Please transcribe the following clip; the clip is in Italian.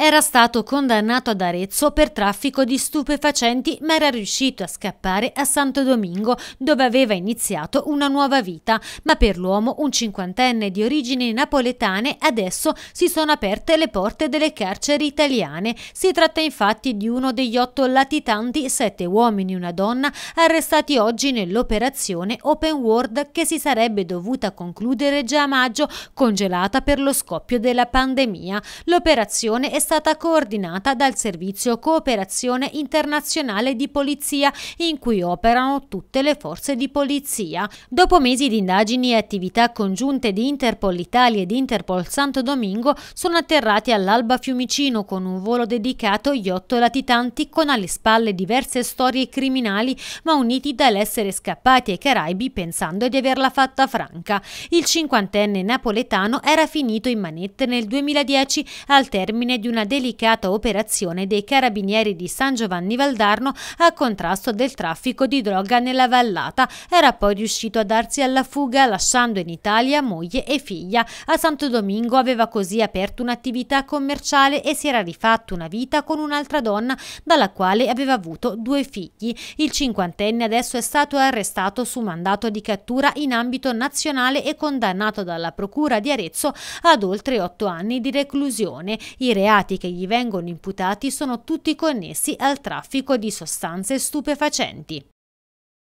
Era stato condannato ad Arezzo per traffico di stupefacenti ma era riuscito a scappare a Santo Domingo dove aveva iniziato una nuova vita, ma per l'uomo, un cinquantenne di origini napoletane, adesso si sono aperte le porte delle carceri italiane. Si tratta infatti di uno degli otto latitanti, sette uomini e una donna, arrestati oggi nell'operazione Open World che si sarebbe dovuta concludere già a maggio, congelata per lo scoppio della pandemia. L'operazione è stata coordinata dal Servizio Cooperazione Internazionale di Polizia, in cui operano tutte le forze di polizia. Dopo mesi di indagini e attività congiunte di Interpol Italia ed Interpol Santo Domingo, sono atterrati all'Alba Fiumicino con un volo dedicato gli otto latitanti con alle spalle diverse storie criminali, ma uniti dall'essere scappati ai Caraibi pensando di averla fatta franca. Il cinquantenne napoletano era finito in manette nel 2010 al termine di una una delicata operazione dei carabinieri di San Giovanni Valdarno a contrasto del traffico di droga nella vallata. Era poi riuscito a darsi alla fuga lasciando in Italia moglie e figlia. A Santo Domingo aveva così aperto un'attività commerciale e si era rifatto una vita con un'altra donna dalla quale aveva avuto due figli. Il cinquantenne adesso è stato arrestato su mandato di cattura in ambito nazionale e condannato dalla procura di Arezzo ad oltre otto anni di reclusione. I reati reati che gli vengono imputati sono tutti connessi al traffico di sostanze stupefacenti.